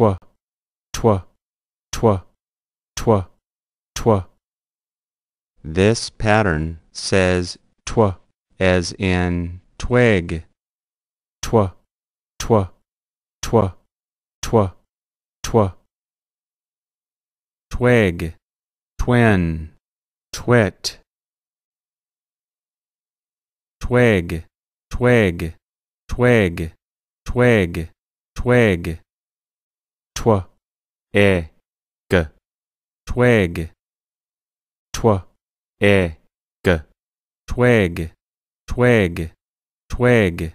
toi, toi, toi, toi, toi. This pattern says toi as in twig. Toi, toi, toi, toi, toi. Twig, twin, twit. Twig, twig, twig, twig, twig tw eg twig tw eg twig twig twig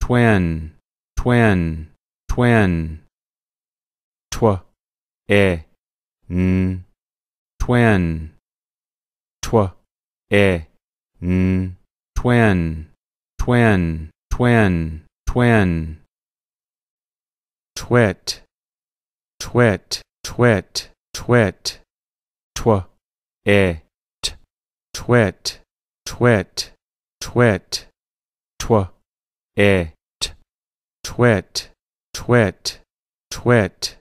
twin twin twin tw e n twin tw e n twin twin twin twin twit twit twit twit tw it twit twit twit tw it twit twit twit